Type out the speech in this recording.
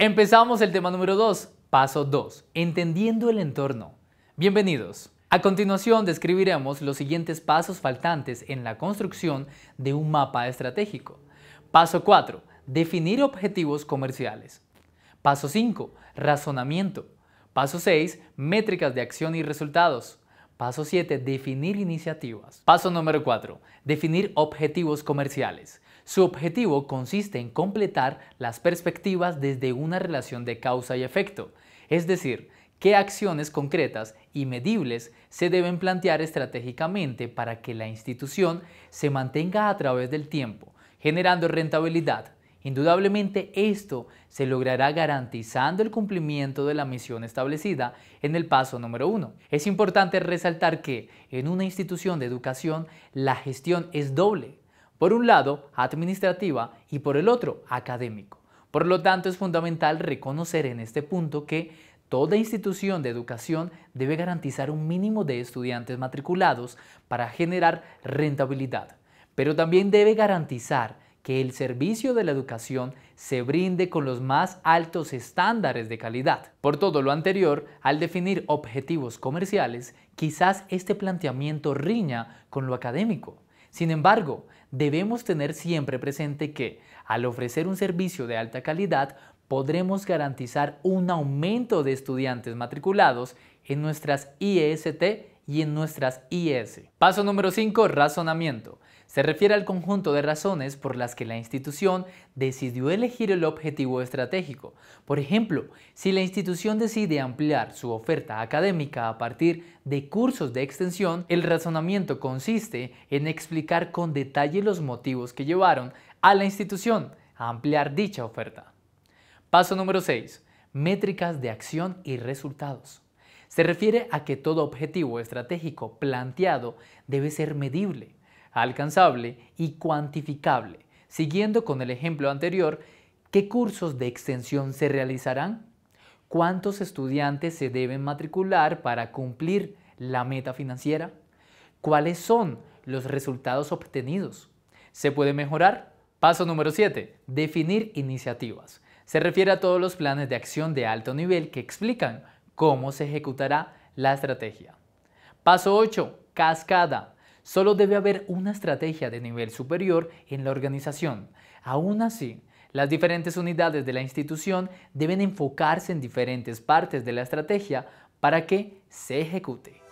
Empezamos el tema número 2, paso 2, entendiendo el entorno. Bienvenidos. A continuación describiremos los siguientes pasos faltantes en la construcción de un mapa estratégico. Paso 4. Definir objetivos comerciales. Paso 5. Razonamiento. Paso 6. Métricas de acción y resultados. Paso 7. Definir iniciativas. Paso número 4. Definir objetivos comerciales. Su objetivo consiste en completar las perspectivas desde una relación de causa y efecto, es decir, qué acciones concretas y medibles se deben plantear estratégicamente para que la institución se mantenga a través del tiempo, generando rentabilidad. Indudablemente esto se logrará garantizando el cumplimiento de la misión establecida en el paso número uno. Es importante resaltar que en una institución de educación la gestión es doble por un lado administrativa y por el otro académico. Por lo tanto, es fundamental reconocer en este punto que toda institución de educación debe garantizar un mínimo de estudiantes matriculados para generar rentabilidad, pero también debe garantizar que el servicio de la educación se brinde con los más altos estándares de calidad. Por todo lo anterior, al definir objetivos comerciales, quizás este planteamiento riña con lo académico. Sin embargo, debemos tener siempre presente que, al ofrecer un servicio de alta calidad, podremos garantizar un aumento de estudiantes matriculados en nuestras IEST y en nuestras IS. Paso número 5, razonamiento. Se refiere al conjunto de razones por las que la institución decidió elegir el objetivo estratégico. Por ejemplo, si la institución decide ampliar su oferta académica a partir de cursos de extensión, el razonamiento consiste en explicar con detalle los motivos que llevaron a la institución a ampliar dicha oferta. Paso número 6. Métricas de acción y resultados. Se refiere a que todo objetivo estratégico planteado debe ser medible, alcanzable y cuantificable. Siguiendo con el ejemplo anterior, ¿qué cursos de extensión se realizarán? ¿Cuántos estudiantes se deben matricular para cumplir la meta financiera? ¿Cuáles son los resultados obtenidos? ¿Se puede mejorar? Paso número 7. Definir iniciativas. Se refiere a todos los planes de acción de alto nivel que explican cómo se ejecutará la estrategia. Paso 8. Cascada. Solo debe haber una estrategia de nivel superior en la organización. Aún así, las diferentes unidades de la institución deben enfocarse en diferentes partes de la estrategia para que se ejecute.